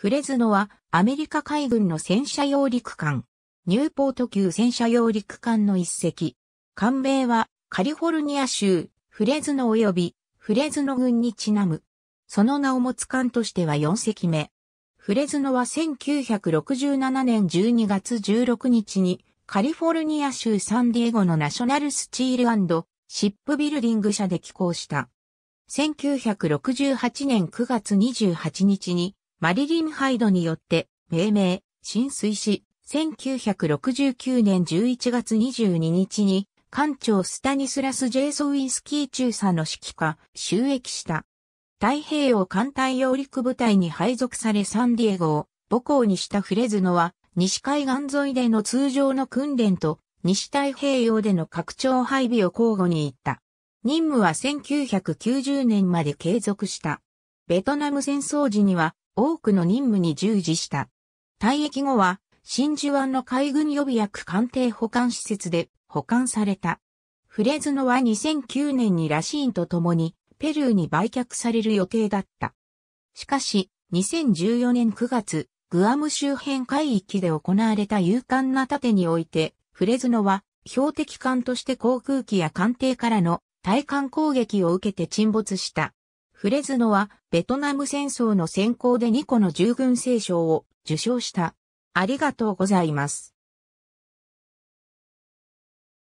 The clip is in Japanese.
フレズノはアメリカ海軍の戦車用陸艦、ニューポート級戦車用陸艦の一隻。艦名はカリフォルニア州フレズノ及びフレズノ軍にちなむ。その名を持つ艦としては4隻目。フレズノは1967年12月16日にカリフォルニア州サンディエゴのナショナルスチールシップビルディング社で寄港した。1968年9月28日にマリリン・ハイドによって命名、浸水し、1969年11月22日に、艦長スタニスラス・ジェイソウイスキー中佐の指揮下、収益した。太平洋艦隊揚陸部隊に配属されサンディエゴを母校にしたフレズノは、西海岸沿いでの通常の訓練と、西太平洋での拡張配備を交互に行った。任務は1990年まで継続した。ベトナム戦争時には多くの任務に従事した。退役後は、真珠湾の海軍予備役艦艇保管施設で保管された。フレズノは2009年にラシーンと共にペルーに売却される予定だった。しかし、2014年9月、グアム周辺海域で行われた勇敢な盾において、フレズノは標的艦として航空機や艦艇からの対艦攻撃を受けて沈没した。フレズノはベトナム戦争の先行で2個の従軍聖賞を受賞した。ありがとうございます。